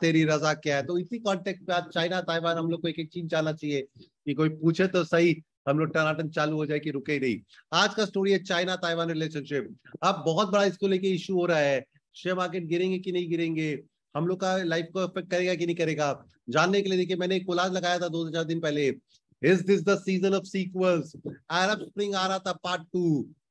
तेरी रजा क्या है तो इसी कॉन्टेक्ट में आज चाइना ताइवान हम लोग को एक एक चीज जाना चाहिए कि कोई पूछे तो सही हम लोग टनाटन चालू हो जाए कि रुके ही नहीं आज का स्टोरी है चाइना ताइवान रिलेशनशिप अब बहुत बड़ा इसको लेके इश्यू हो रहा है शेयर मार्केट गिरेंगे कि नहीं गिरेंगे हम लोग का लाइफ को इफेक्ट करेगा कि नहीं करेगा जानने के लिए देखिए मैंने एक कोलाज लगाया था दो चार दिन पहले is this the season of sequels Arab spring आ रहा था पार्ट टू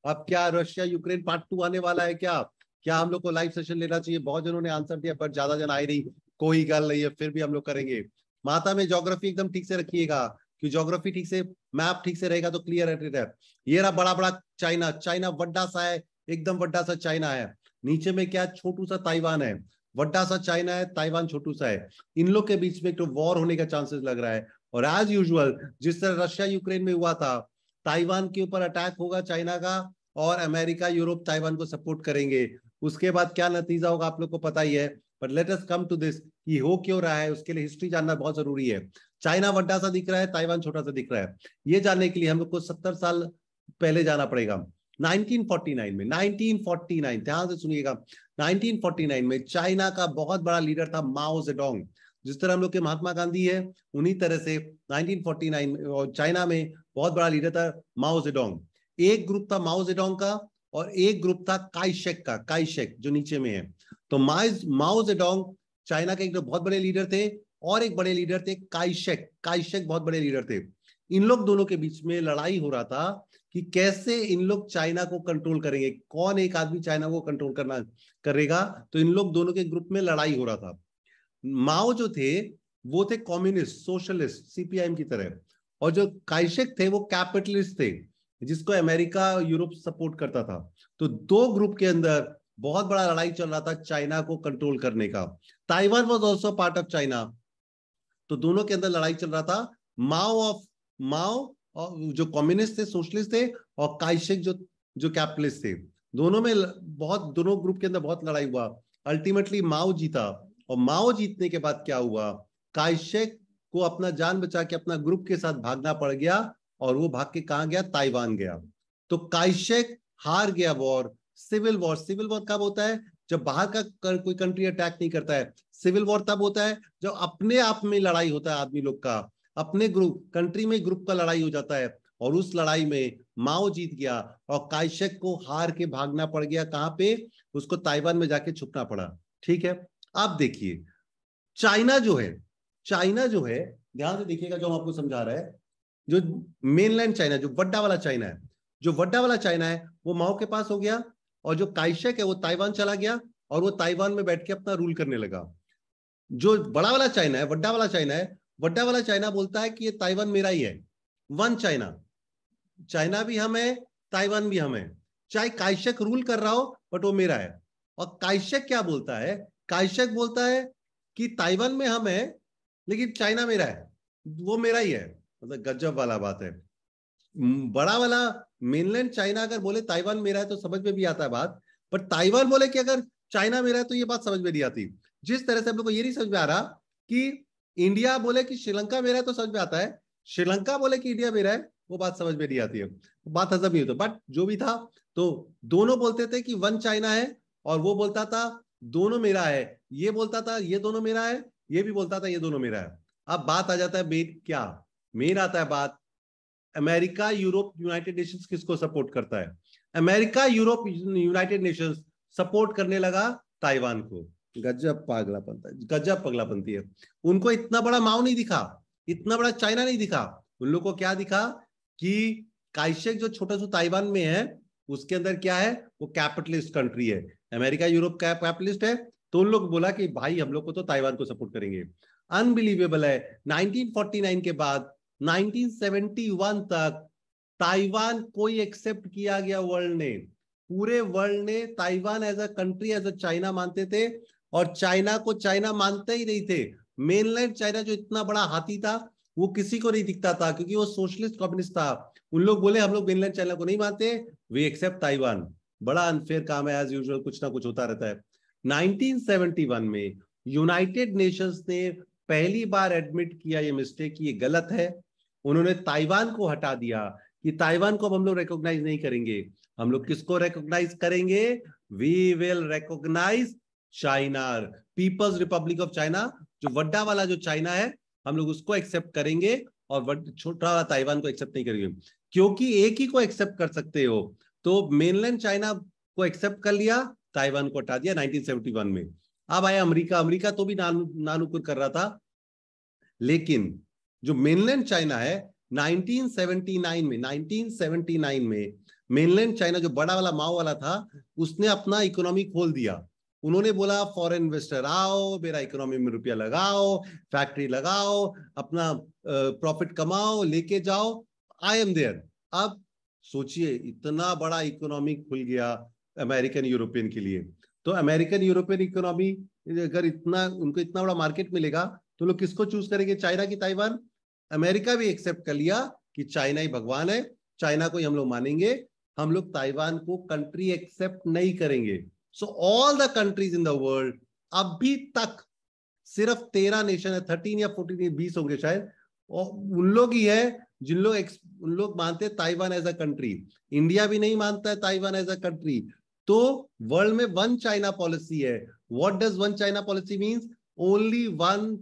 अब क्या रशिया यूक्रेन पार्ट टू आने वाला है क्या क्या हम लोग को लाइव सेशन लेना चाहिए बहुत जनों ने आंसर दिया पर ज्यादा जन आए नहीं कोई गल नहीं है फिर भी हम लोग करेंगे माता में जोग्राफी एकदम ठीक से रखिएगा कि जोग्राफी ठीक से मैप ठीक से रहेगा तो क्लियर है ये रहा बड़ा बड़ा चाइना चाइना वड्डा सा है एकदम वड्डा सा चाइना है नीचे में क्या छोटू सा ताइवान है वड्डा सा चाइना है ताइवान छोटू सा है इन लोग के बीच में एक तो वॉर होने का चांसेस लग रहा है और एज यूजुअल जिस तरह रशिया यूक्रेन में हुआ था ताइवान के ऊपर अटैक होगा चाइना का और अमेरिका यूरोप ताइवान को सपोर्ट करेंगे उसके बाद क्या नतीजा होगा आप लोग को पता ही है but let us come to this ये हो क्यों रहा है उसके लिए हिस्ट्री जानना बहुत जरूरी है चाइना बड्डा सा दिख रहा है ताइवान छोटा सा दिख रहा है ये जानने के लिए हम लोग को सत्तर साल पहले जाना पड़ेगा 1949 में 1949 ध्यान से सुनिएगा 1949 में चाइना का बहुत बड़ा लीडर था माओ जेडोंग जिस तरह हम लोग के महात्मा गांधी है उन्हीं तरह से 1949 चाइना में बहुत बड़ा लीडर था माओ जेडोंग एक ग्रुप था माओ जेडोंग का और एक ग्रुप था काइशेक का काइशेक जो नीचे में है तो माओ जेडोंग चाइना के एक जो बहुत बड़े लीडर थे और एक बड़े लीडर थे काइशेक काइशेक बहुत बड़े लीडर थे इन लोग दोनों के बीच में लड़ाई हो रहा था कि कैसे इन लोग चाइना को कंट्रोल करेंगे कौन एक आदमी चाइना को कंट्रोल करना करेगा तो इन लोग दोनों के ग्रुप में लड़ाई हो रहा था माओ जो थे वो थे कम्युनिस्ट सोशलिस्ट सीपीआईएम की तरह और जो काइशेक थे वो कैपिटलिस्ट थे जिसको अमेरिका यूरोप सपोर्ट करता था तो दो ग्रुप के अंदर बहुत बड़ा लड़ाई चल रहा था चाइना को कंट्रोल करने का Taiwan was also part of China तो दोनों के अंदर लड़ाई चल रहा था माओ ऑफ माओ जो कम्युनिस्ट थे सोशलिस्ट थे और काइशेक जो जो कैपिटलिस्ट थे दोनों में बहुत दोनों ग्रुप के अंदर बहुत लड़ाई हुआ अल्टीमेटली माओ जीता और माओ जीतने के बाद क्या हुआ काइशेक को अपना जान बचा के अपना ग्रुप के साथ भागना पड़ गया और वो भाग के कहा गया ताइवान गया तो काइशेक हार गया war civil war civil war कब होता है जब बाहर का कर, कोई कंट्री अटैक नहीं करता है सिविल वॉर तब होता है जब अपने आप में लड़ाई होता है आदमी लोग का अपने ग्रुप कंट्री में ग्रुप का लड़ाई हो जाता है और उस लड़ाई में माओ जीत गया और काइशक को हार के भागना पड़ गया कहां पे उसको ताइवान में जाके छुपना पड़ा ठीक है आप देखिए चाइना जो है चाइना जो है ध्यान से देखिएगा जो हम आपको समझा रहा है जो मेनलैंड चाइना जो वड्डा वाला चाइना है जो वड्डा वाला चाइना है वो माओ के पास हो गया और जो काइशेक है वो ताइवान चला गया और वो ताइवान में बैठ के अपना रूल करने लगा जो बड़ा वाला चाइना है वड्डा वाला चाइना है वड्डा वाला चाइना बोलता है कि ये ताइवान मेरा ही है वन चाइना चाइना भी हम है ताइवान भी हम है चाहे काइशक रूल कर रहा हो बट वो मेरा है और काइशक क्या बोलता है काइशक बोलता है कि ताइवान में हम है लेकिन चाइना मेरा है वो मेरा ही है मतलब गजब वाला बात है बड़ा वाला मेनलैंड चाइना अगर बोले ताइवान मेरा है तो समझ में भी आता है बात पर ताइवान बोले कि अगर चाइना मेरा है तो ये बात समझ में नहीं आती जिस तरह से हम लोग को ये नहीं समझ में आ रहा कि इंडिया बोले कि श्रीलंका मेरा है तो समझ में आता है श्रीलंका बोले कि इंडिया मेरा है वो बात समझ में नहीं आती है बात हजम नहीं होती बट जो भी था तो दोनों बोलते थे कि वन चाइना है और वो बोलता था दोनों मेरा है ये बोलता था ये दोनों मेरा है ये भी बोलता था ये दोनों मेरा है अब बात आ जाता है मेन क्या मेन आता है बात अमेरिका यूरोप यूनाइटेड नेशंस किसको सपोर्ट करता है America Europe United Nations support करने लगा ताइवान को गजब पागलापन गजब पगलापंती है उनको इतना बड़ा माओ नहीं दिखा इतना बड़ा चाइना नहीं दिखा उन लोग को क्या दिखा कि काइशेक जो छोटा सा ताइवान में है उसके अंदर क्या है वो कैपिटलिस्ट कंट्री है अमेरिका यूरोप का कैपिटलिस्ट है तो उन लोग बोला कि भाई हम लोग को तो ताइवान को सपोर्ट करेंगे अनबिलीवेबल है 1949 के बाद 1971 तक ताइवान को ही एक्सेप्ट किया गया वर्ल्ड ने पूरे वर्ल्ड ने Taiwan as a country as a China मानते थे और चाइना को चाइना मानते ही नहीं थे मेनलैंड चाइना जो इतना बड़ा हाथी था वो किसी को नहीं दिखता था क्योंकि वो सोशलिस्ट कम्युनिस्ट था उन लोग बोले हम लोग मेनलैंड चाइना को नहीं मानते वी एक्सेप्ट ताइवान बड़ा अनफेयर काम है एज यूजल कुछ ना कुछ होता रहता है 1971 में यूनाइटेड नेशंस ने पहली बार एडमिट किया ये मिस्टेक ये गलत है उन्होंने ताइवान को हटा दिया कि ताइवान को अब हम लोग रिकॉग्नाइज नहीं करेंगे हम लोग किसको रिकॉग्नाइज करेंगे we will recognize China People's Republic of China जो वड्डा वाला जो चाइना है हम लोग उसको एक्सेप्ट करेंगे और छोटा वाला ताइवान को एक्सेप्ट नहीं करेंगे क्योंकि एक ही को एक्सेप्ट कर सकते हो तो मेनलैंड चाइना को एक्सेप्ट कर लिया ताइवान को हटा दिया 1971 में अब आया अमरीका अमरीका तो भी नानुकुर कर रहा था लेकिन जो मेनलैंड चाइना है 1979 में 1979 में मेनलैंड चाइना जो बड़ा वाला माओ वाला था उसने अपना इकोनॉमी खोल दिया उन्होंने बोला फॉरेन इन्वेस्टर आओ मेरा इकोनॉमी में रुपया लगाओ फैक्ट्री लगाओ अपना प्रॉफिट कमाओ लेके जाओ आई एम देयर अब सोचिए इतना बड़ा इकोनॉमी खुल गया अमेरिकन यूरोपियन के लिए तो अमेरिकन यूरोपियन इकोनॉमी अगर इतना उनको इतना बड़ा मार्केट मिलेगा तो लोग किसको चूज करेंगे चाइना की ताइवान अमेरिका भी एक्सेप्ट कर लिया कि चाइना ही भगवान है चाइना को ही हम लोग मानेंगे हम लोग ताइवान को कंट्री एक्सेप्ट नहीं करेंगे so all the countries in the world अभी तक सिर्फ तेरह नेशन है थर्टीन या फोर्टीन बीस होंगे शायद और उन लोग ही है जिन लोग उन लोग मानते हैं Taiwan as a country India भी नहीं मानता है ताइवान एज अ कंट्री तो वर्ल्ड में वन चाइना पॉलिसी है what does one China policy means only one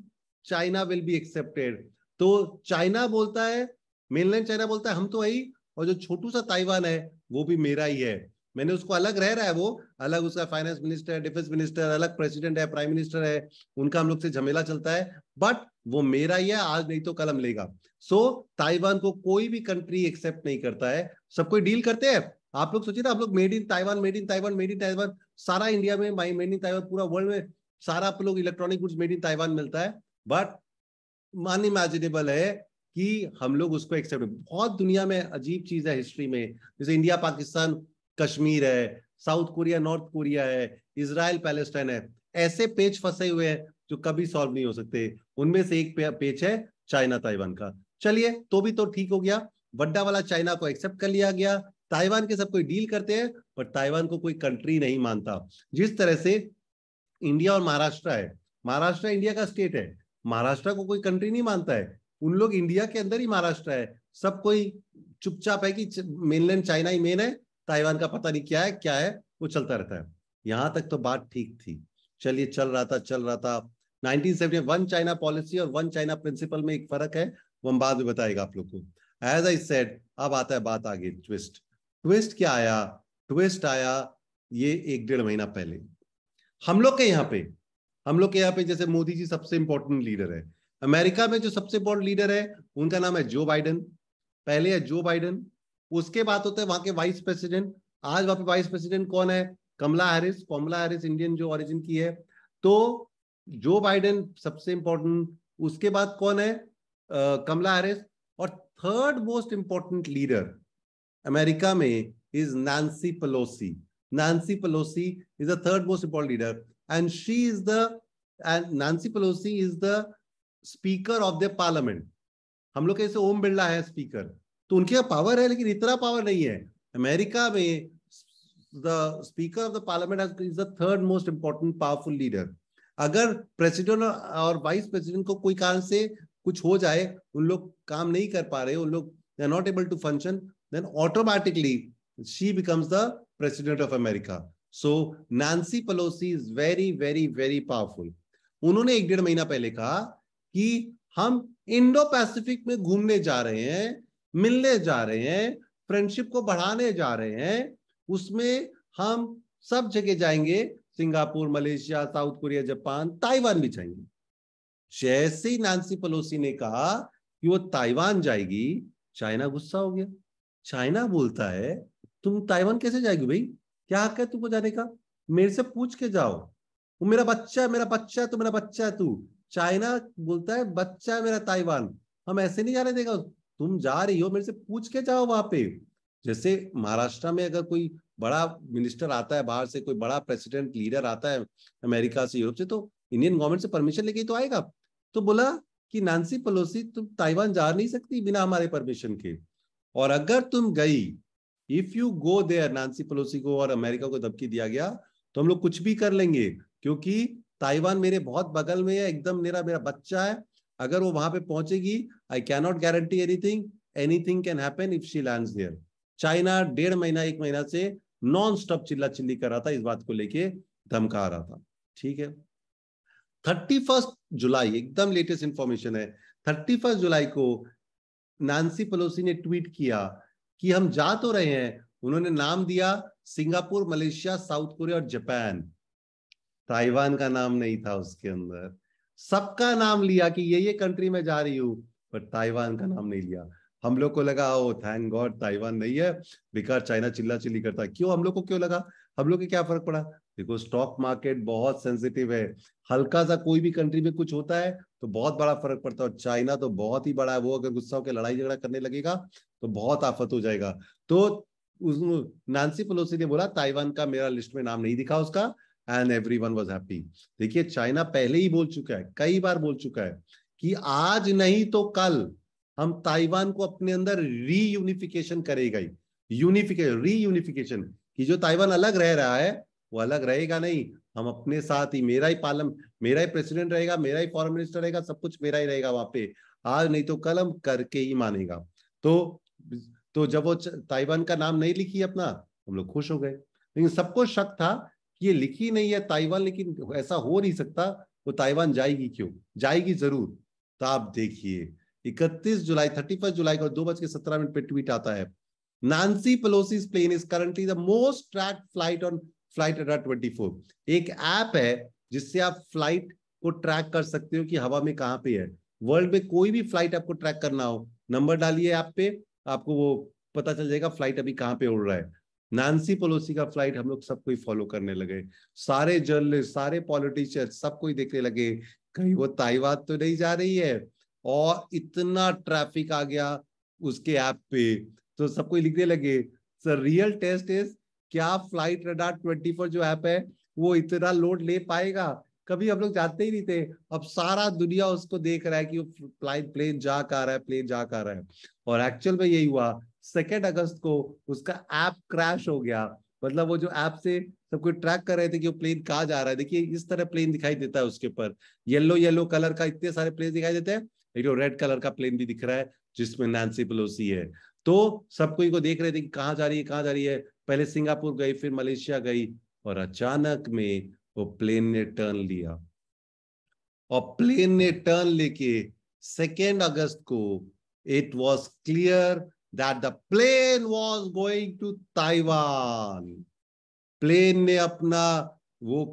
China will be accepted तो चाइना बोलता है मेनलैंड चाइना बोलता है हम तो वही और जो छोटू सा ताइवान है वो भी मेरा ही है मैंने उसको अलग रह रहा है वो अलग उसका फाइनेंस मिनिस्टर है डिफेंस मिनिस्टर अलग प्रेसिडेंट है प्राइम मिनिस्टर है उनका हम लोग से झमेला चलता है बट वो मेरा ही है आज नहीं तो कल हम लेगा सो so, ताइवान को कोई भी कंट्री एक्सेप्ट नहीं करता है सब कोई डील करते हैं आप लोग सोचिए ना आप लोग made in Taiwan made in Taiwan made in Taiwan सारा इंडिया में माई मेड इन ताइवान पूरा वर्ल्ड में सारा आप लोग electronic goods made in Taiwan मिलता है बट इमेजिनेबल है कि हम लोग उसको एक्सेप्ट बहुत दुनिया में अजीब चीज है हिस्ट्री में जैसे इंडिया पाकिस्तान कश्मीर है साउथ कोरिया नॉर्थ कोरिया है इसराइल पैलेस्टाइन है ऐसे पेज फंसे हुए हैं जो कभी सॉल्व नहीं हो सकते उनमें से एक पेज है चाइना ताइवान का चलिए तो भी तो ठीक हो गया वड्डा वाला चाइना को एक्सेप्ट कर लिया गया ताइवान के सब कोई डील करते हैं पर ताइवान को कोई कंट्री नहीं मानता जिस तरह से इंडिया और महाराष्ट्र है महाराष्ट्र इंडिया का स्टेट है महाराष्ट्र को कोई कंट्री नहीं मानता है उन लोग इंडिया के अंदर ही महाराष्ट्र है सब कोई चुपचाप है कि मेनलैंड चाइना ही मेन है ताइवान का पता नहीं क्या है क्या है वो चलता रहता है यहां तक तो बात ठीक थी चलिए चल रहा था चल रहा था नाइनटीन वन चाइना पॉलिसी और वन चाइना प्रिंसिपल में एक फर्क है वो हम बाद में बताएगा आप लोग को एज आई सेड अब आता है बात आगे ट्विस्ट ट्विस्ट क्या आया ट्विस्ट आया ये एक डेढ़ महीना पहले हम लोग के यहाँ पे हम लोग के यहाँ पे जैसे मोदी जी सबसे इंपॉर्टेंट लीडर है अमेरिका में जो सबसे इंपॉर्टेंट लीडर है उनका नाम है जो बाइडन पहले है जो बाइडन उसके बाद होते हैं वहां के वाइस प्रेसिडेंट आज वहां पे वाइस प्रेसिडेंट कौन है Kamala Harris Kamala Harris Indian जो ऑरिजिन की है तो जो बाइडन सबसे इंपॉर्टेंट उसके बाद कौन है कमला हैरिस और third most important leader America में is Nancy Pelosi Nancy Pelosi is the third most important leader and she is the and Nancy Pelosi is the speaker of the parliament हम लोग कैसे ओम बिरला है speaker तो उनके यहाँ power है लेकिन इतना पावर नहीं है अमेरिका में the speaker of the parliament is the third most important powerful leader अगर प्रेसिडेंट और वाइस प्रेसिडेंट को कोई कारण से कुछ हो जाए उन लोग काम नहीं कर पा रहे उन लोग they are not able to function then automatically she becomes the president of America so Nancy Pelosi is very very very powerful उन्होंने एक डेढ़ महीना पहले कहा कि हम इंडो पैसिफिक में घूमने जा रहे हैं मिलने जा रहे हैं फ्रेंडशिप को बढ़ाने जा रहे हैं उसमें हम सब जगह जाएंगे Singapore Malaysia South Korea Japan Taiwan भी जाएंगे जैसे ही नानसी पलोसी ने कहा कि वो ताइवान जाएगी चाइना गुस्सा हो गया चाइना बोलता है तुम ताइवान कैसे जाएगी भाई क्या हक है तुमको जाने का मेरे से पूछ के जाओ वो मेरा बच्चा है मेरा बच्चा है तो मेरा बच्चा है तू चाइना बोलता है बच्चा है मेरा ताइवान हम ऐसे नहीं जाने देगा तुम जा रही हो मेरे से पूछ के जाओ वहां पे जैसे महाराष्ट्र में अगर कोई बड़ा मिनिस्टर आता है बाहर से कोई बड़ा प्रेसिडेंट लीडर आता है अमेरिका से यूरोप से तो इंडियन गवर्नमेंट से परमिशन लेके तो आएगा तो बोला कि नानसी पलोसी तुम ताइवान जा नहीं सकती बिना हमारे परमिशन के और अगर तुम गई if you go there Nancy Pelosi को और अमेरिका को धमकी दिया गया तो हम लोग कुछ भी कर लेंगे क्योंकि ताइवान मेरे बहुत बगल में है एकदम मेरा मेरा बच्चा है अगर वो वहां पे पहुंचेगी I cannot guarantee anything anything can happen if she land there China डेढ़ महीना एक महीना से नॉन स्टॉप चिल्ला चिल्ली कर रहा था इस बात को लेके धमका रहा था ठीक है थर्टी फर्स्ट जुलाई एकदम लेटेस्ट इंफॉर्मेशन है थर्टी फर्स्ट जुलाई को नानसी पलोसी ने ट्वीट किया कि हम जा तो रहे हैं उन्होंने नाम दिया सिंगापुर मलेशिया साउथ कोरिया और जापान ताइवान का नाम नहीं था उसके अंदर सबका नाम लिया कि ये ये कंट्री में जा रही हूं पर ताइवान का नाम नहीं लिया हम लोग को लगा ओ थैंक गॉड ताइवान नहीं है बेकार चाइना चिल्ला चिल्ली करता क्यों हम लोग को क्यों लगा हम लोग को क्या फर्क पड़ा देखो स्टॉक मार्केट बहुत सेंसिटिव है हल्का सा कोई भी कंट्री में कुछ होता है तो बहुत बड़ा फर्क पड़ता है और चाइना तो बहुत ही बड़ा है वो अगर गुस्सा होकर लड़ाई झगड़ा करने लगेगा तो बहुत आफत हो जाएगा तो उस नानसी पलोसी ने बोला ताइवान का मेरा लिस्ट में नाम नहीं दिखा उसका and everyone was happy देखिए चाइना पहले ही बोल चुका है कई बार बोल चुका है कि आज नहीं तो कल हम ताइवान को अपने अंदर रीयूनिफिकेशन करेगा ही यूनिफिकेशन रीयूनिफिकेशन कि जो ताइवान अलग रह रहा है वो अलग रहेगा नहीं हम अपने साथ ही मेरा ही पालम मेरा ही प्रेसिडेंट रहेगा मेरा ही फॉरेन मिनिस्टर रहेगा सब कुछ मेरा ही रहेगा वहां पे आज नहीं तो कल हम करके ही मानेगा तो तो जब वो ताइवान का नाम नहीं लिखी अपना हम लोग खुश हो गए लेकिन सबको शक था कि ये लिखी नहीं है ताइवान लेकिन ऐसा हो नहीं सकता वो तो ताइवान जाएगी क्यों जाएगी जरूर तो आप देखिए 31 जुलाई 31 जुलाई को दो बज के सत्रह मिनट पे ट्वीट आता है Nancy Pelosi's plane is currently the most tracked flight on flight अड्डा ट्वेंटी फोर एक ऐप है जिससे आप फ्लाइट को ट्रैक कर सकते हो कि हवा में कहाँ पे है वर्ल्ड में कोई भी फ्लाइट आपको ट्रैक करना हो नंबर डालिए ऐप पे आपको वो पता चल जाएगा फ्लाइट अभी कहाँ पे उड़ रहा है नानसी पोलोसी का फ्लाइट हम लोग सब कोई फॉलो करने लगे सारे जर्नलिस्ट सारे पॉलिटिशियन सब कोई देखने लगे कहीं वो ताइवान तो नहीं जा रही है और इतना ट्रैफिक आ गया उसके ऐप पे तो सब कोई लिखने लगे सर रियल टेस्ट इज क्या फ्लाइट रडार ट्वेंटी फोर जो ऐप है वो इतना लोड ले पाएगा कभी हम लोग जाते ही नहीं थे अब सारा दुनिया उसको देख रहा है कि वो प्लेन जा कर रहा है प्लेन जा कर रहा है और एक्चुअल में यही हुआ सेकेंड अगस्त को उसका ऐप क्रैश हो गया मतलब वो जो ऐप से सबको ट्रैक कर रहे थे कि वो प्लेन कहाँ जा रहा है देखिए इस तरह प्लेन दिखाई देता है उसके ऊपर येलो येलो कलर का इतने सारे प्लेन दिखाई देते हैं लेकिन रेड कलर का प्लेन भी दिख रहा है जिसमें नैन्सी पलोसी है तो सब कोई को देख रहे थे कि कहाँ जा रही है कहाँ जा रही है पहले सिंगापुर गई फिर मलेशिया गई और अचानक में वो प्लेन ने टर्न लिया और प्लेन ने टर्न लेके सेकेंड अगस्त को it was clear that the plane was going to Taiwan plane ने अपना वो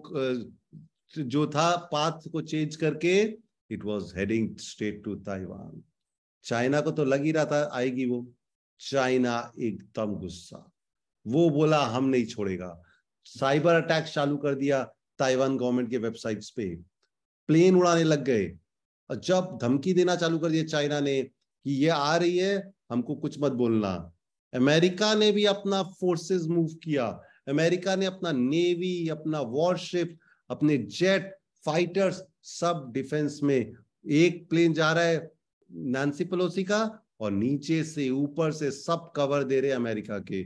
जो था पाथ को चेंज करके it was heading straight to Taiwan China को तो लग ही रहा था आएगी वो चाइना एकदम गुस्सा वो बोला हम नहीं छोड़ेगा साइबर अटैक चालू कर दिया ताइवान गवर्नमेंट के वेबसाइट्स पे प्लेन उड़ाने लग गए और जब धमकी देना चालू कर दिया चाइना ने कि ये आ रही है हमको कुछ मत बोलना अमेरिका ने भी अपना फोर्सेस मूव किया अमेरिका ने अपना नेवी अपना वॉरशिप अपने जेट फाइटर्स सब डिफेंस में एक प्लेन जा रहा है नानसी पलोसी का और नीचे से ऊपर से सब कवर दे रहे अमेरिका के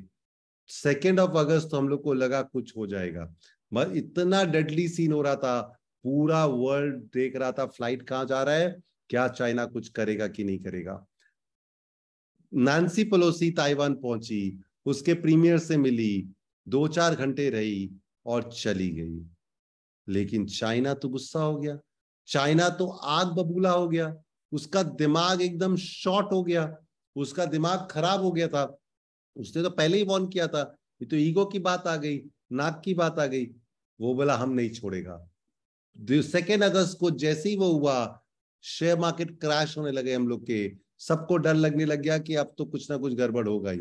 सेकेंड ऑफ अगस्त हम लोग को लगा कुछ हो जाएगा बस इतना डेडली सीन हो रहा था पूरा वर्ल्ड देख रहा था फ्लाइट कहाँ जा रहा है क्या चाइना कुछ करेगा कि नहीं करेगा नानसी पलोसी ताइवान पहुंची उसके प्रीमियर से मिली दो चार घंटे रही और चली गई लेकिन चाइना तो गुस्सा हो गया चाइना तो आग बबूला हो गया उसका दिमाग एकदम शॉर्ट हो गया उसका दिमाग खराब हो गया था उसने तो पहले ही वॉर्न किया था ये तो ईगो की बात आ गई नाक की बात आ गई वो बोला हम नहीं छोड़ेगा सेकेंड अगस्त को जैसे ही वो हुआ शेयर मार्केट क्रैश होने लगे हम लोग के सबको डर लगने लग गया कि अब तो कुछ ना कुछ गड़बड़ होगा ही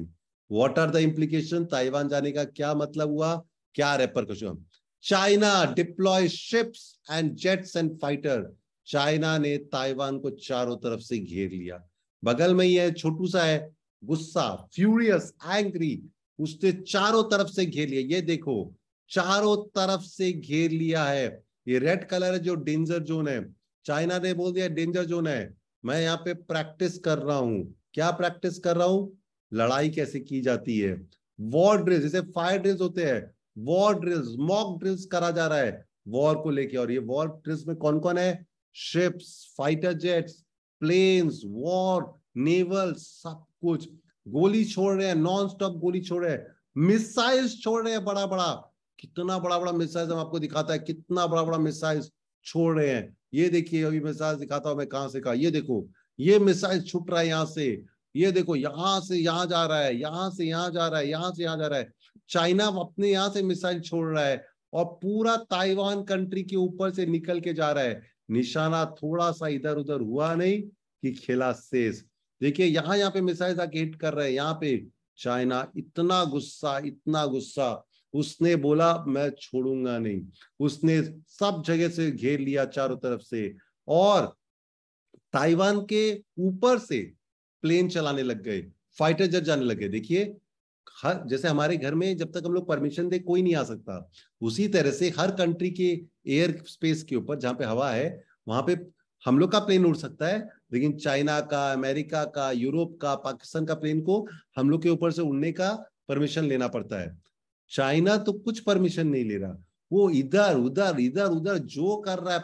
what are the implication Taiwan जाने का क्या मतलब हुआ क्या रेपर question China deploy ships and jets and fighter China ने ताइवान को चारों तरफ से घेर लिया बगल में यह छोटू सा है गुस्सा फ्यूरियस एंग्री उसने चारों तरफ से घेर लिया ये देखो चारों तरफ से घेर लिया है ये रेड कलर है जो डेंजर जोन है चाइना ने बोल दिया डेंजर जोन है मैं यहाँ पे प्रैक्टिस कर रहा हूं क्या प्रैक्टिस कर रहा हूं लड़ाई कैसे की जाती है वॉर ड्रिल्स जैसे फायर ड्रिल्स होते हैं वॉर ड्रिल्स मॉक ड्रिल्स करा जा रहा है वॉर को लेके और ये वॉर ड्रिल्स में कौन कौन है ships fighter jets planes war naval सब कुछ गोली छोड़ रहे हैं नॉन स्टॉप गोली छोड़ रहे हैं मिसाइल्स छोड़ रहे हैं बड़ा बड़ा कितना बड़ा बड़ा मिसाइल हम आपको दिखाता है कितना बड़ा बड़ा मिसाइल छोड़ रहे हैं ये देखिए अभी मिसाइल दिखाता हूं मैं कहां से कहा ये देखो ये मिसाइल छुट रहा है यहाँ से ये देखो यहाँ से यहाँ जा रहा है यहाँ से यहाँ जा रहा है यहाँ से यहाँ जा रहा है चाइना अपने यहाँ से मिसाइल छोड़ रहा है और पूरा ताइवान कंट्री के ऊपर से निकल के जा रहा है निशाना थोड़ा सा इधर उधर हुआ नहीं कि खेला शेष देखिए यहाँ यहाँ पे मिसाइल आके हिट कर रहे हैं यहाँ पे चाइना इतना गुस्सा इतना गुस्सा उसने बोला मैं छोड़ूंगा नहीं उसने सब जगह से घेर लिया चारों तरफ से और ताइवान के ऊपर से प्लेन चलाने लग गए फाइटर जेट जाने लगे देखिए हर जैसे हमारे घर में जब तक हम लोग परमिशन दे कोई नहीं आ सकता उसी तरह से हर कंट्री के एयर स्पेस के ऊपर जहां पे हवा है वहां पे हम लोग का प्लेन उड़ सकता है लेकिन चाइना का अमेरिका का यूरोप का पाकिस्तान का प्लेन को हम लोग के ऊपर से उड़ने का परमिशन लेना पड़ता है चाइना तो कुछ परमिशन नहीं ले रहा वो इधर उधर इधर उधर जो कर रहा है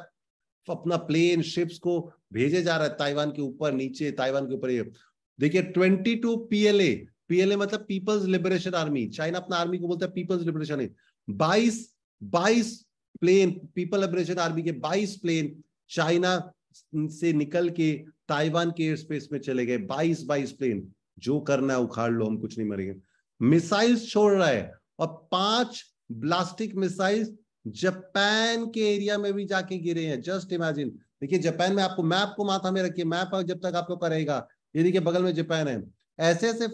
अपना प्लेन शिप्स को भेजे जा रहा है ताइवान के ऊपर नीचे ताइवान के ऊपर ये देखिए 22 ए पीएलए मतलब पीपल्स लिबरेशन आर्मी चाइना अपना आर्मी को बोलता है पीपल्स लिबरेशन आर्मी बाईस बाईस प्लेन पीपल लिबरेशन आर्मी के बाईस प्लेन चाइना से निकल के ताइवान के एयर स्पेस में चले गए बाईस बाईस प्लेन जो करना है उखाड़ लो हम कुछ नहीं मरेंगे मिसाइल्स छोड़ रहा है और पांच ब्लास्टिक मिसाइल्स जापान के एरिया में भी जाके गिरे हैं जस्ट इमेजिन देखिए जापान में आपको मैप को माथा में रखिए मैप जब तक आपको करेगा ये देखिए बगल में जापान है ऐसे ऐसे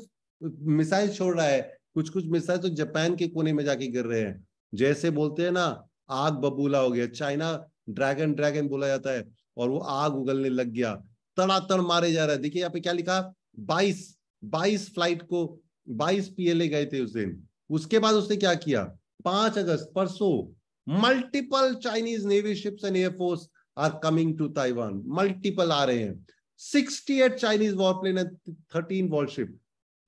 मिसाइल छोड़ रहा है कुछ कुछ मिसाइल तो जापान के कोने में जाके गिर रहे हैं जैसे बोलते हैं ना आग बबूला हो गया चाइना ड्रैगन ड्रैगन बोला जाता है और वो आग उगलने लग गया तड़ातड़ मारे जा रहा है देखिए यहाँ पे क्या लिखा बाईस बाईस फ्लाइट को बाईस पीएलए गए थे उस दिन उसके बाद उसने क्या किया पांच अगस्त परसों multiple Chinese navy ships and air force are coming to Taiwan multiple आ रहे हैं 68 चाइनीज वॉरप्लेन एंड 13 वॉरशिप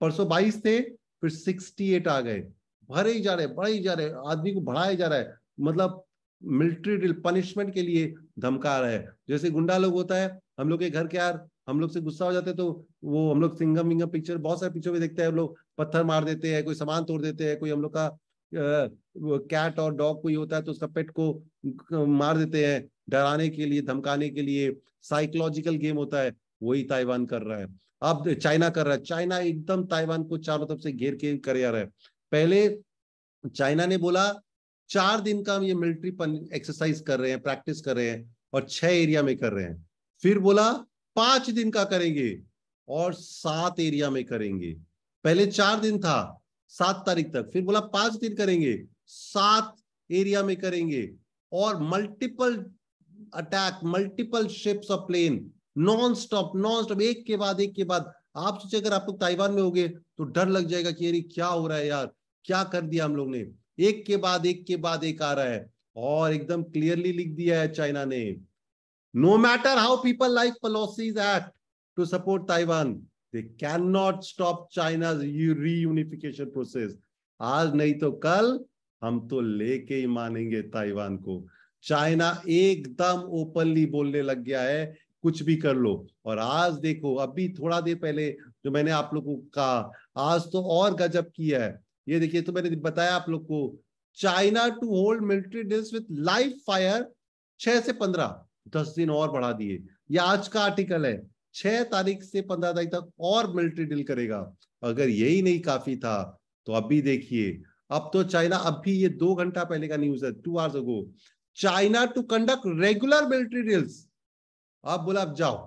परसों बाईस थे फिर सिक्सटी एट आ गए भरे ही जा रहे बढ़े ही जा रहे आदमी को बढ़ाया जा रहा है मतलब मिलिट्री ड्रिल पनिशमेंट के लिए धमका रहा है जैसे गुंडा लोग होता है हम लोग के घर के यार हम लोग से गुस्सा हो जाते तो वो हम लोग सिंगम विंगम पिक्चर बहुत सारे पिक्चर में देखते हैं हम लोग पत्थर मार देते हैं कोई सामान तोड़ देते हैं कोई हम लोग का कैट और डॉग कोई होता है तो उसका पेट को मार देते हैं डराने के लिए धमकाने के लिए साइकोलॉजिकल गेम होता है वही ताइवान कर रहा है अब चाइना कर रहा है चाइना एकदम ताइवान को चारों तरफ से घेर के कर रहा है पहले चाइना ने बोला चार दिन का हम ये मिलिट्री एक्सरसाइज कर रहे हैं प्रैक्टिस कर रहे हैं और छह एरिया में कर रहे हैं फिर बोला पांच दिन का करेंगे और सात एरिया में करेंगे पहले चार दिन था सात तारीख तक फिर बोला पांच दिन करेंगे सात एरिया में करेंगे और multiple attack multiple shapes of plane non stop non stop एक के बाद एक के बाद आप सोचे अगर आप लोग ताइवान में हो गए तो डर लग जाएगा कि अरे क्या हो रहा है यार क्या कर दिया हम लोग ने एक के बाद एक के बाद एक आ रहा है और एकदम क्लियरली लिख दिया है चाइना ने no matter how people like Pelosi's act to support Taiwan they can not stop China reunification process आज नहीं तो कल हम तो लेके ही मानेंगे ताइवान को चाइना एकदम ओपनली बोलने लग गया है कुछ भी कर लो और आज देखो अभी थोड़ा देर पहले जो मैंने आप लोग को कहा आज तो और गजब किया है ये देखिए तो मैंने बताया आप लोग को चाइना टू होल्ड मिलिट्री डिस्ट विथ लाइव फायर छह से पंद्रह दस दिन और बढ़ा दिए ये आज का आर्टिकल है छह तारीख से पंद्रह तारीख तक और मिलिट्री डील करेगा अगर यही नहीं काफी था तो अभी देखिए अब तो चाइना अब भी ये दो घंटा पहले का न्यूज है two hours ago China to conduct regular military drills आप बोला आप जाओ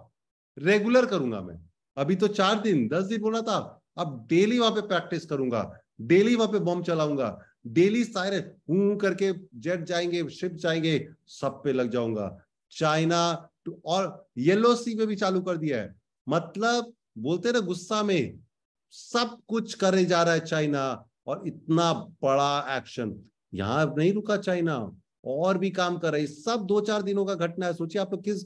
रेगुलर करूंगा मैं अभी तो चार दिन दस दिन बोला था अब डेली वहां पे प्रैक्टिस करूंगा डेली वहां पे बॉम्ब चलाऊंगा डेली सारे हूं करके जेट जाएंगे शिप जाएंगे सब पे लग जाऊंगा चाइना और येलो सी में भी चालू कर दिया है मतलब बोलते ना गुस्सा में सब कुछ करे जा रहा है चाइना और इतना बड़ा एक्शन यहां नहीं रुका चाइना और भी काम कर रही सब दो चार दिनों का घटना है सोचिए आप लोग किस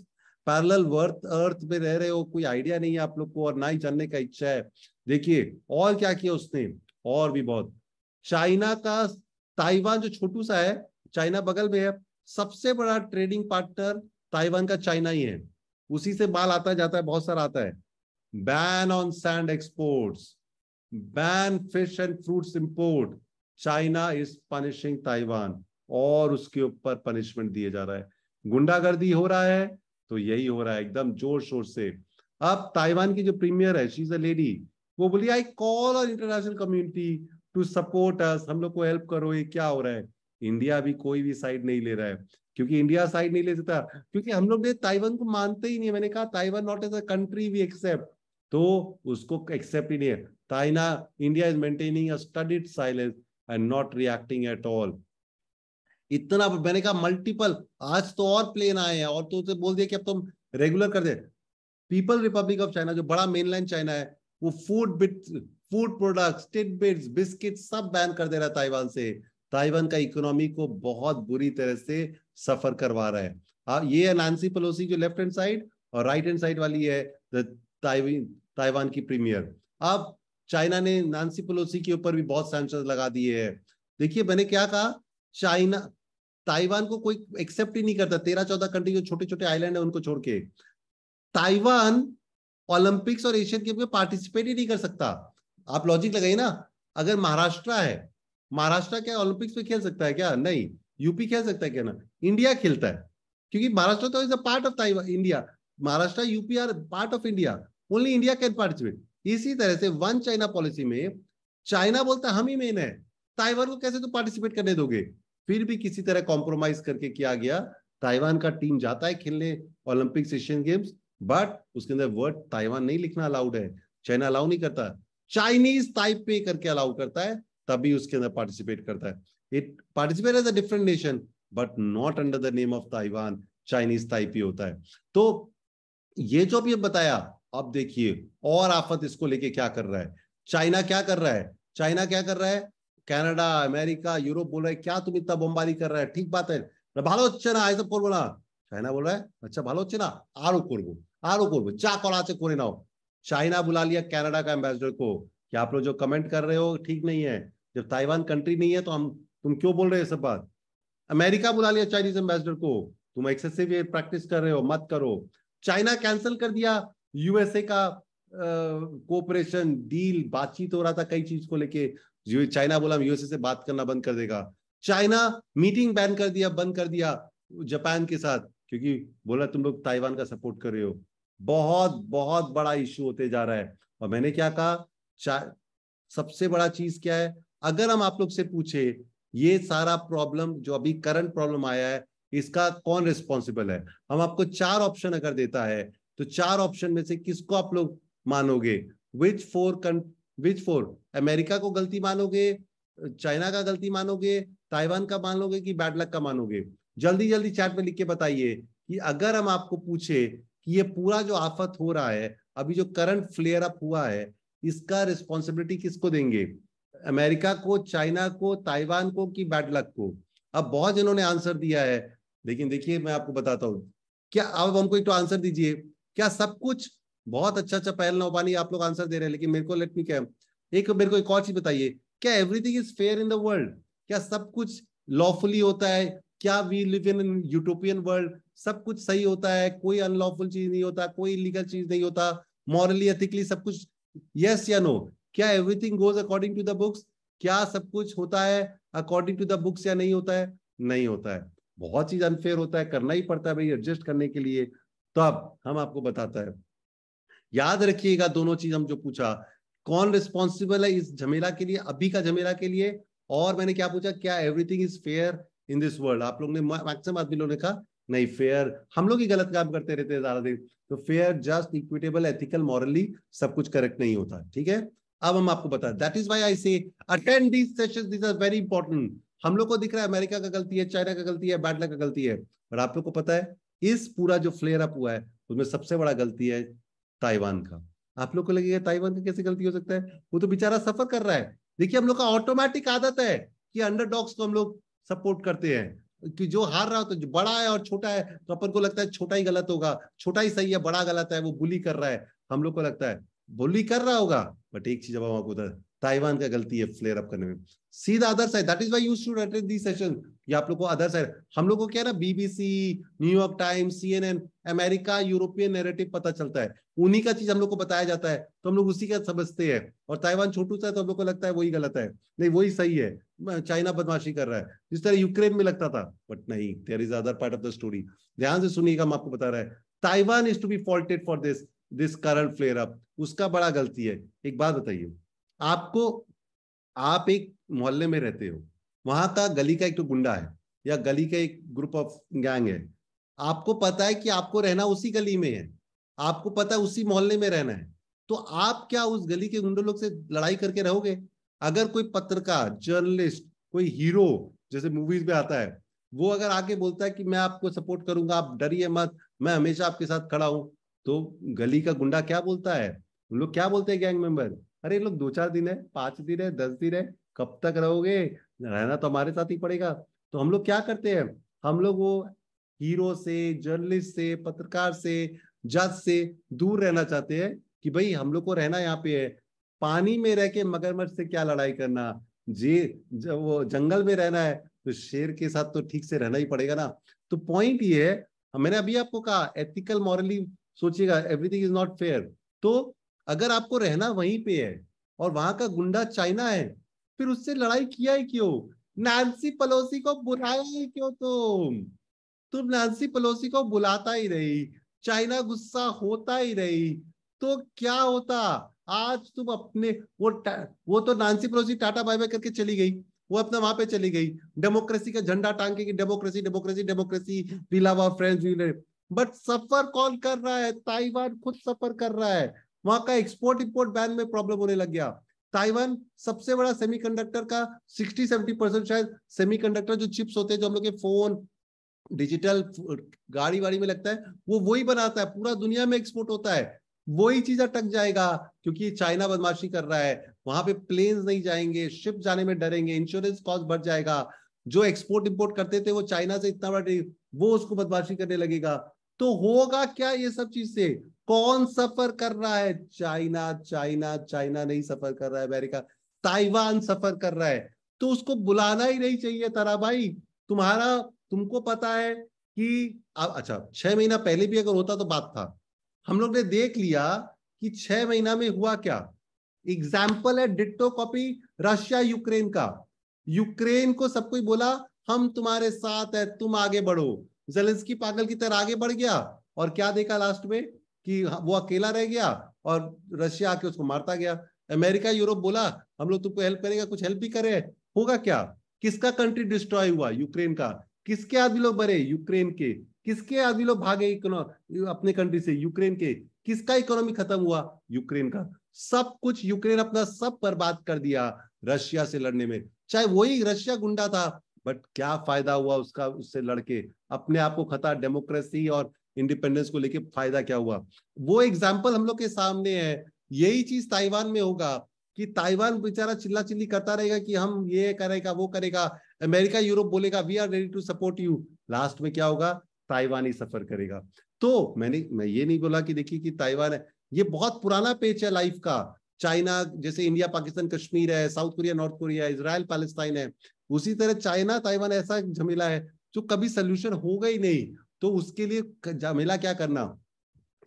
पैरल वर्थ अर्थ में रह रहे हो कोई आइडिया नहीं है आप लोग को और ना ही जानने का इच्छा है देखिए और क्या किया उसने और भी बहुत चाइना का ताइवान जो छोटू सा है चाइना बगल में है सबसे बड़ा ट्रेडिंग पार्टनर ताइवान का चाइना ही है उसी से माल आता जाता है बहुत सारा आता है ban on sand exports ban fish and fruits import China is punishing Taiwan और उसके ऊपर पनिशमेंट दिए जा रहा है गुंडागर्दी हो रहा है तो यही हो रहा है एकदम जोर शोर से अब ताइवान की जो प्रीमियर है शी इज अ लेडी वो बोली आई कॉल और international community to support us हम लोग को हेल्प करो ये क्या हो रहा है इंडिया भी कोई भी साइड नहीं ले रहा है क्योंकि इंडिया साइड नहीं ले सकता क्योंकि हम लोग ने ताइवान को मानते ही नहीं मैंने कहा Taiwan not as a country we accept तो उसको एक्सेप्ट ही नहीं है China India is maintaining a studied silence and not reacting at all इतना मैंने कहा मल्टीपल आज तो और प्लेन आए हैं और तो उसे बोल दिया कि अब तुम तो रेगुलर कर दे पीपल रिपब्लिक ऑफ चाइना जो बड़ा मेनलैंड चाइना है वो food bit food products titbits biscuit सब बैन कर दे रहा है ताइवान से ताइवान का इकोनॉमी को बहुत बुरी तरह से सफर करवा रहा है आ, ये है नानसी पलोसी जो लेफ्ट हैंड साइड और राइट हैंड साइड वाली है ताइवान की प्रीमियर अब चाइना ने नानसी पलोसी के ऊपर भी बहुत सैंक्शन लगा दिए है देखिए मैंने क्या कहा चाइना ताइवान को कोई एक्सेप्ट ही नहीं करता तेरह चौदह कंट्री जो छोटे छोटे आइलैंड है उनको छोड़ के ताइवान ओलंपिक्स और एशियन गेम में पार्टिसिपेट ही नहीं कर सकता आप लॉजिक लगाइए ना अगर महाराष्ट्र है महाराष्ट्र क्या ओलंपिक्स में खेल सकता है क्या नहीं यूपी खेल सकता है क्या ना इंडिया खेलता है क्योंकि महाराष्ट्र तो is a part of Taiwan India Maharashtra UP are part of India only India can participate इसी तरह से वन चाइना पॉलिसी में चाइना बोलता हम ही मेन है ताइवान को कैसे तो पार्टिसिपेट करने दोगे फिर भी किसी तरह कॉम्प्रोमाइज करके किया गया ताइवान का टीम जाता है खेलने ओलंपिक एशियन गेम्स बट उसके अंदर वर्ड ताइवान नहीं लिखना अलाउड है चाइना अलाउ नहीं करता चाइनीज टाइप पे करके अलाउ करता है तभी उसके अंदर पार्टिसिपेट करता है it participate as a different nation but not under the name of Taiwan Chinese type ही होता है तो ये जो भी बताया अब देखिए और आफत इसको लेके क्या कर रहा है चाइना क्या कर रहा है चाइना क्या कर रहा है कनाडा अमेरिका यूरोप बोल रहे क्या तुम इतना बमबारी कर रहे हैं ठीक बात है ভালো হচ্ছে না এসব করবো না চায়না বল रहा है अच्छा ভালো হচ্ছে না আরো করবো আরো করবো যা করা আছে করে নাও चाइना बुला लिया कनाडा का एम्बेसडर को कि आप लोग जो कमेंट कर रहे हो ठीक नहीं है जब ताइवान कंट्री नहीं है तो हम तुम क्यों बोल रहे हो सब बात अमेरिका बुला लिया चाइनीज एम्बेसडर को तुम एक्सेसिव प्रैक्टिस कर रहे हो मत करो चाइना कैंसिल कर दिया यूएसए का कोऑपरेशन डील बातचीत हो रहा था कई चीज को लेके चाइना बोला यूएसए से बात करना बंद कर देगा चाइना मीटिंग बैन कर दिया बंद कर दिया जापान के साथ क्योंकि बोला तुम लोग ताइवान का सपोर्ट कर रहे हो बहुत बहुत बड़ा इश्यू होते जा रहा है और मैंने क्या कहा सबसे बड़ा चीज क्या है अगर हम आप लोग से पूछे ये सारा प्रॉब्लम जो अभी करंट प्रॉब्लम आया है इसका कौन रिस्पॉन्सिबल है हम आपको चार ऑप्शन अगर देता है तो चार ऑप्शन में से किसको आप लोग मानोगे which for which for America को गलती मानोगे चाइना का गलती मानोगे ताइवान का मानोगे कि बैड लक का मानोगे जल्दी जल्दी चैट में लिख के बताइए कि अगर हम आपको पूछे कि ये पूरा जो आफत हो रहा है अभी जो करंट फ्लेयर अप हुआ है इसका रिस्पॉन्सिबिलिटी किसको देंगे अमेरिका को चाइना को ताइवान को कि बैड लक को अब बहुत जिन्होंने आंसर दिया है लेकिन देखिए मैं आपको बताता हूँ क्या अब हमको एक तो आंसर दीजिए क्या सब कुछ बहुत अच्छा अच्छा पहल नौपानी आप लोग आंसर दे रहे हैं लेकिन मेरे को लेट मी क्या एक मेरे को एक और चीज बताइए क्या everything is fair in the world क्या सब कुछ लॉफुली होता है क्या we live in utopian world सब कुछ सही होता है कोई अनलॉफुल चीज नहीं होता कोई लीगल चीज नहीं होता मॉरली एथिकली सब कुछ यस या नो क्या everything goes according to the books क्या सब कुछ होता है अकॉर्डिंग टू द बुक्स या नहीं होता है नहीं होता है बहुत चीज अनफेयर होता है करना ही पड़ता है भाई एडजस्ट करने के लिए तो अब हम आपको बताता है याद रखिएगा दोनों चीज हम जो पूछा कौन रिस्पॉन्सिबल है इस झमेला के लिए अभी का झमेला के लिए और मैंने क्या पूछा क्या everything is fair in this world आप लोग ने मैक्सिम आदमी लोगों ने कहा नहीं फेयर हम लोग ही गलत काम करते रहते हैं ज्यादा देर तो fair just equitable ethical morally सब कुछ करेक्ट नहीं होता ठीक है अब हम आपको बता that is why I say attend these session are very important हम लोग को दिख रहा है अमेरिका का गलती है चाइना का गलती है बैटला का गलती है पर आप लोग को पता है इस पूरा जो फ्लेयर अप हुआ है उसमें सबसे बड़ा गलती है ताइवान का आप लोग को लगेगा ताइवान का कैसे गलती हो सकता है वो तो बेचारा सफर कर रहा है देखिए हम लोग का ऑटोमेटिक आदत है कि अंडरडॉग्स को हम लोग सपोर्ट करते हैं कि जो हार रहा हो तो जो बड़ा है और छोटा है तो अपन को लगता है छोटा ही गलत होगा छोटा ही सही है बड़ा गलत है वो बुली कर रहा है हम लोग को लगता है बुली कर रहा होगा बट एक चीज अब हम आपको ताइवान का गलती है फ्लेयर अप करने में सीधा the other side that is why you should attend the session या आप लोग को अदर साइड हम लोग को क्या ना BBC New York Times and America European narrative पता चलता है उन्हीं का चीज हम लोग को बताया जाता है तो हम लोग उसी का समझते हैं और ताइवान छोटू सा है तो हम लोग को लगता है वही गलत है नहीं वही सही है चाइना बदमाशी कर रहा है जिस तरह यूक्रेन में लगता था बट नहीं there is other part of the story ध्यान से सुनिएगा हम आपको बता रहे हैं Taiwan is to be faulted for this this current flare up उसका बड़ा गलती है एक बात बताइए आपको आप एक मोहल्ले में रहते हो वहां का गली का एक तो गुंडा है या गली का एक ग्रुप ऑफ गैंग है आपको पता है कि आपको रहना उसी गली में है आपको पता है उसी मोहल्ले में रहना है तो आप क्या उस गली के गुंडे लोग से लड़ाई करके रहोगे अगर कोई पत्रकार जर्नलिस्ट कोई हीरो जैसे मूवीज में आता है वो अगर आके बोलता है कि मैं आपको सपोर्ट करूंगा आप डरिए मत मैं हमेशा आपके साथ खड़ा हूं तो गली का गुंडा क्या बोलता है उन लोग क्या बोलते हैं गैंग मेंबर अरे लोग दो चार दिन है पांच दिन है दस दिन है कब तक रहोगे रहना तो हमारे साथ ही पड़ेगा तो हम लोग क्या करते हैं हम लोग वो हीरो से जर्नलिस्ट से पत्रकार से जज से दूर रहना चाहते हैं कि भाई हम लोग को रहना यहाँ पे है पानी में रह के मगरमच्छ से क्या लड़ाई करना जी जब वो जंगल में रहना है तो शेर के साथ तो ठीक से रहना ही पड़ेगा ना तो पॉइंट ये है मैंने अभी आपको कहा एथिकल मॉरली सोचिएगा एवरीथिंग इज नॉट फेयर तो अगर आपको रहना वहीं पे है और वहां का गुंडा चाइना है फिर उससे लड़ाई किया ही क्यों नानसी पलोसी को बुलाया ही क्यों तुम तुम नानसी पलोसी को बुलाता ही रही चाइना गुस्सा होता ही रही तो क्या होता आज तुम अपने वो वो तो नानसी पड़ोसी टाटा बाय बाय करके चली गई वो अपना वहां पे चली गई डेमोक्रेसी का झंडा टांग के डेमोक्रेसी डेमोक्रेसी डेमोक्रेसी रिलावा और फ्रेंड्स बट सफर कौन कर रहा है ताइवान खुद सफर कर रहा है वहां का एक्सपोर्ट इम्पोर्ट बैन में प्रॉब्लम होने लग गया ताइवान सबसे बड़ा सेमीकंडक्टर का 60 70 परसेंट शायद सेमीकंडक्टर जो चिप्स होते हैं जो हम लोग के फोन डिजिटल गाड़ी वाड़ी में लगता है वो वही बनाता है पूरा दुनिया में एक्सपोर्ट होता है वही चीज अटक जाएगा क्योंकि चाइना बदमाशी कर रहा है वहां पे प्लेन्स नहीं जाएंगे शिप जाने में डरेंगे इंश्योरेंस कॉस्ट बढ़ जाएगा जो एक्सपोर्ट इंपोर्ट करते थे वो चाइना से इतना बड़ा वो उसको बदमाशी करने लगेगा तो होगा क्या ये सब चीज से कौन सफर कर रहा है चाइना चाइना चाइना नहीं सफर कर रहा है अमेरिका ताइवान सफर कर रहा है तो उसको बुलाना ही नहीं चाहिए तारा भाई तुम्हारा तुमको पता है कि अब अच्छा छह महीना पहले भी अगर होता तो बात था हम लोग ने देख लिया कि छह महीना में हुआ क्या एग्जाम्पल है डिट्टो कॉपी रशिया यूक्रेन का यूक्रेन को सबको बोला हम तुम्हारे साथ है तुम आगे बढ़ो जेलेंस्की पागल की तरह आगे बढ़ गया और क्या देखा लास्ट में कि हाँ, वो अकेला रह गया और रशिया आके उसको मारता गया अमेरिका यूरोप बोला हम लोग तुमको हेल्प करेंगे कुछ हेल्प भी करे होगा क्या किसका कंट्री डिस्ट्रॉय हुआ यूक्रेन का किसके आदमी लोग बरे यूक्रेन के किसके आदमी लोग भागे अपने कंट्री से यूक्रेन के किसका इकोनॉमी खत्म हुआ यूक्रेन का सब कुछ यूक्रेन अपना सब बर्बाद कर दिया रशिया से लड़ने में चाहे वही रशिया गुंडा था बट क्या फायदा हुआ उसका उससे लड़के अपने आप को खता डेमोक्रेसी और इंडिपेंडेंस को लेके फायदा क्या हुआ वो एग्जाम्पल हम लोग के सामने है यही चीज ताइवान में होगा कि ताइवान बेचारा चिल्ला चिल्ली करता रहेगा कि हम ये करेगा वो करेगा अमेरिका यूरोप बोलेगा we are ready to support you last में क्या होगा ताइवान ही सफर करेगा तो मैंने मैं ये नहीं बोला कि देखिए कि ताइवान है ये बहुत पुराना पेच है लाइफ का चाइना जैसे इंडिया पाकिस्तान कश्मीर है South Korea North Korea Israel Palestine है उसी तरह चाइना ताइवान ऐसा झमेला है जो कभी सोल्यूशन होगा ही नहीं तो उसके लिए मिला क्या करना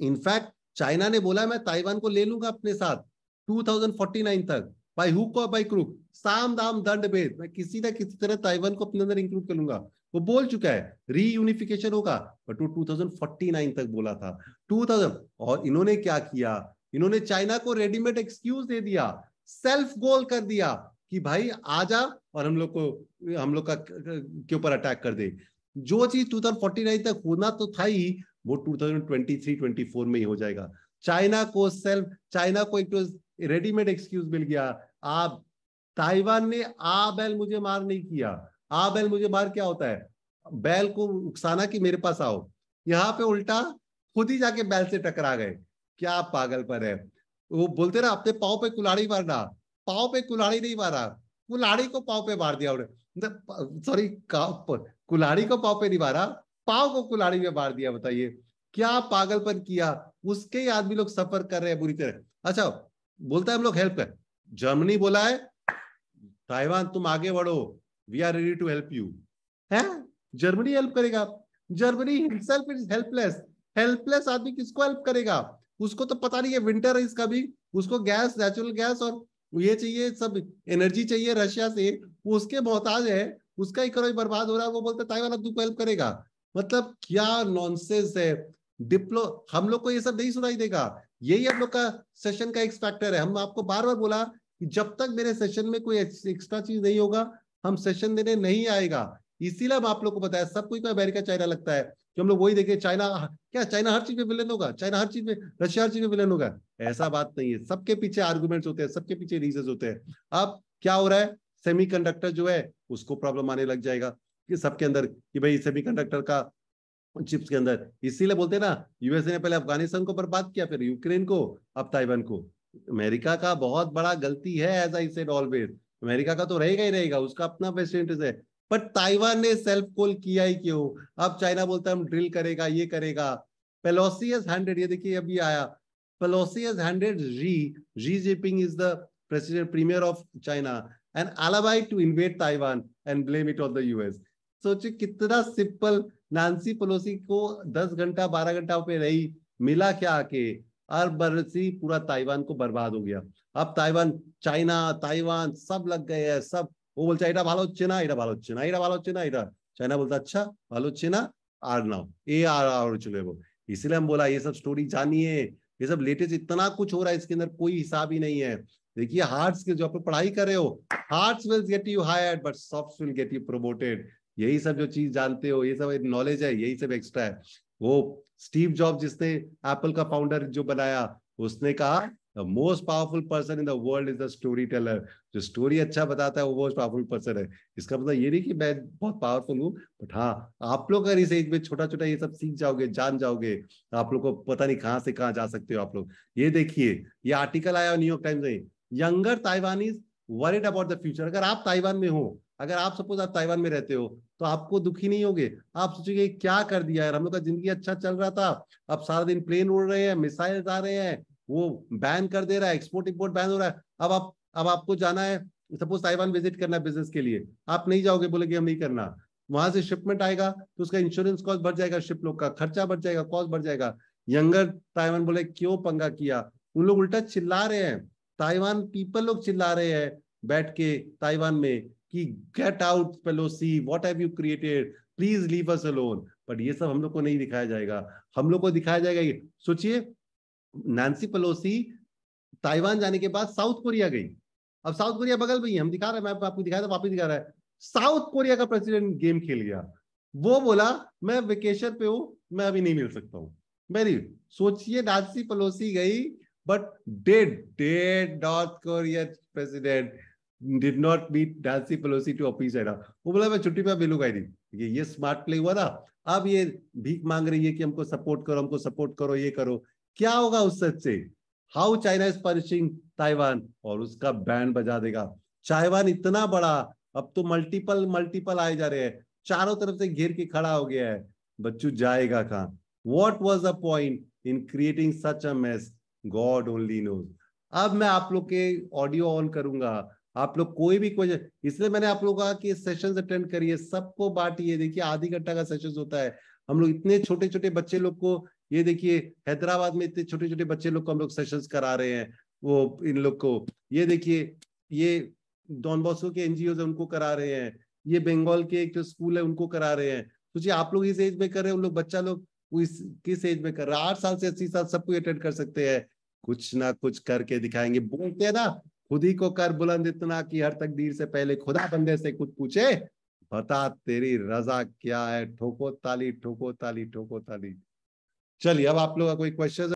इनफैक्ट चाइना ने बोला मैं ताइवान को ले लूंगा अपने साथ 2049 तक बाई हुक और बाई क्रूक साम दाम दंड भेद मैं किसी ना किसी तरह ताइवान को अपने अंदर इंक्लूड कर लूंगा वो बोल चुका है रीयूनिफिकेशन होगा बट वो 2049 तक बोला था 2000 और इन्होंने क्या किया इन्होंने चाइना को रेडीमेड एक्सक्यूज दे दिया सेल्फ गोल कर दिया कि भाई आ जा और हम लोग को हम लोग का के ऊपर अटैक कर दे जो चीज 2049 तक होना तो था ही वो 2023-24 में ही हो जाएगा चाइना को सेल्फ चाइना को एक तो रेडीमेड एक्सक्यूज मिल गया आप ताइवान ने आ बैल मुझे मार नहीं किया आ बैल मुझे मार क्या होता है बैल को उकसाना कि मेरे पास आओ यहाँ पे उल्टा खुद ही जाके बैल से टकरा गए क्या पागल पर है वो बोलते ना अपने पाव पे कुल्हाड़ी मारना पाव पे कुल्हाड़ी नहीं मारा कुल्हाड़ी को पाव पे मार दिया उन्होंने सॉरी कुलाड़ी को पाव पे नहीं मारा पाव को कुलाड़ी में मार दिया बताइए क्या पागलपन किया उसके ही आदमी लोग सफर कर रहे हैं बुरी तरह अच्छा बोलता है हम लोग हेल्प कर जर्मनी बोला है ताइवान तुम आगे बढ़ो we are ready to help you है जर्मनी हेल्प करेगा Germany himself is helpless helpless आदमी किसको हेल्प करेगा उसको तो पता नहीं है विंटर है इसका भी उसको गैस नेचुरल गैस और ये चाहिए सब एनर्जी चाहिए रशिया से वो उसके मोहताज है उसका इकोनॉमी बर्बाद हो रहा है वो बोलता है ताइवान अब तुमको हेल्प करेगा मतलब क्या नॉनसेंस है डिप्लो हम लोग को ये सब नहीं सुनाई देगा यही हम लोग का सेशन का एक फैक्टर है हम आपको बार बार बोला कि जब तक मेरे सेशन में कोई एक्स्ट्रा चीज नहीं होगा हम सेशन देने नहीं आएगा इसीलिए हम आप लोग को बताया सब कोई को अमेरिका चाइना लगता है कि हम लोग वही देखे चाइना क्या चाइना हर चीज में विलन होगा चाइना हर चीज में रशिया हर चीज में विलन होगा ऐसा बात नहीं है सबके पीछे आर्गूमेंट्स होते हैं सबके पीछे रीजन होते हैं अब क्या हो रहा है सेमीकंडक्टर जो है उसको प्रॉब्लम आने लग जाएगा कि सबके अंदर कि भाई सेमीकंडक्टर का चिप्स के अंदर इसीलिए बोलते हैं ना यूएसए ने पहले अफगानिस्तान को बर्बाद किया फिर यूक्रेन को अब ताइवान को अमेरिका का बहुत बड़ा गलती है as I said always America का तो रहेगा ही रहेगा उसका अपना बेस्ट इंटरेस्ट है बट ताइवान ने सेल्फ कोल किया ही क्यों अब चाइना बोलता है हम ड्रिल करेगा ये करेगा पेलोसियस हंड्रेड ये देखिए अभी आया पेलोसियस हंड्रेड री Xi Jinping is the president premier of China an alibi to invade Taiwan and blame it on the US. सोचिए कितना सिंपल नानसी पलोसी को 10 घंटा 12 घंटा पे रही मिला क्या आके और बरसी पूरा ताइवान को बर्बाद हो गया अब ताइवान चाइना ताइवान सब लग गए हैं सब वो बोलता है इटा भालो चीना इटा भालो चीना इटा भालो चीना इटा चाइना बोलता अच्छा भालो चीना आर नाउ ए आर आर चले वो इसीलिए हम बोला ये सब स्टोरी जानिए ये सब लेटेस्ट इतना कुछ हो रहा है इसके अंदर कोई हिसाब ही नहीं है देखिए हार्ड स्किल जो आप पढ़ाई कर रहे हो hard will get you hired but soft will get you promoted यही सब जो चीज जानते हो ये सब नॉलेज है यही सब एक्स्ट्रा है वो स्टीव जॉब जिसने एप्पल का फाउंडर जो बनाया उसने कहा most powerful person in the world is the storyteller जो स्टोरी अच्छा बताता है वो मोस्ट पावरफुल पर्सन है इसका मतलब ये नहीं कि मैं बहुत पावरफुल हूँ बट हाँ आप लोग अगर इस एज में छोटा छोटा ये सब सीख जाओगे जान जाओगे आप लोग को पता नहीं कहाँ से कहाँ जा सकते हो आप लोग ये देखिए ये आर्टिकल आया न्यूयॉर्क टाइम्स में younger Taiwanese worried about the future अगर आप ताइवान में हो अगर आप सपोज आप ताइवान में रहते हो तो आपको दुखी नहीं होगे आप सोचोगे क्या कर दिया यार हम लोग का जिंदगी अच्छा चल रहा था अब सारा दिन प्लेन उड़ रहे हैं मिसाइल आ रहे हैं वो बैन कर दे रहा है एक्सपोर्ट इम्पोर्ट बैन हो रहा है अब आप अब आपको जाना है सपोज ताइवान विजिट करना है बिजनेस के लिए आप नहीं जाओगे बोलेगे हम नहीं करना वहां से शिपमेंट आएगा तो उसका इंश्योरेंस कॉस्ट बढ़ जाएगा शिप लोग का खर्चा बढ़ जाएगा कॉस्ट बढ़ जाएगा यंगर ताइवान बोले क्यों पंगा किया उन लोग उल्टा चिल्ला रहे हैं ताइवान पीपल लोग चिल्ला रहे हैं बैठ के ताइवान में कि get out Pelosi what have you created please leave us alone but ये सब हम लोग को नहीं दिखाया जाएगा हम लोग को दिखाया जाएगा सोचिए नानसी पेलोसी ताइवान जाने के बाद साउथ कोरिया गई अब साउथ कोरिया बगल में ही हम दिखा रहे हैं मैं आपको दिखाया था वापिस दिखा रहा है साउथ कोरिया का प्रेसिडेंट गेम खेल गया वो बोला मैं वेकेशन पे हूं मैं अभी नहीं मिल सकता हूँ मेरी सोचिए नानसी पलोसी गई But did, did North Korean president did not meet Nancy Pelosi to appease her. वो बोला मैं छुट्टी पे मिलूंगा ही नहीं ये ये स्मार्ट प्ले हुआ ना अब ये भीख मांग रही है कि हमको सपोर्ट करो हमको सपोर्ट करो ये करो क्या होगा उस सच से how China is punishing Taiwan और उसका बैंड बजा देगा ताइवान इतना बड़ा अब तो मल्टीपल मल्टीपल आए जा रहे हैं चारों तरफ से घेर के खड़ा हो गया है बच्चू जाएगा कहाँ what was the point in creating such a mess God only knows अब मैं आप लोग के ऑडियो ऑन करूंगा आप लोग कोई भी क्वेश्चन इसलिए मैंने आप लोग कहा कि सेशंस अटेंड करिए सबको बांटिए देखिए आधी घंटा का सेशंस होता है हम लोग इतने छोटे छोटे बच्चे लोग को ये देखिए हैदराबाद में इतने छोटे छोटे बच्चे लोग को हम लोग सेशंस करा रहे हैं वो इन लोग को ये देखिए ये डॉन बॉस्को के एनजीओ है उनको करा रहे हैं ये बंगाल के एक जो स्कूल है उनको करा रहे हैं सोचिए आप लोग इस एज में कर रहे हैं उन लोग बच्चा लोग इस किस एज में कर रहा है आठ साल से अस्सी साल सबको अटेंड कर सकते हैं कुछ ना कुछ करके दिखाएंगे बोलते हैं ना खुद ही को कर बुलंद इतना कि हर तकदीर से पहले खुदा बंदे से कुछ पूछे बता तेरी रजा क्या है ठोको ताली ठोको ताली ठोको ताली चलिए अब आप लोग का कोई क्वेश्चन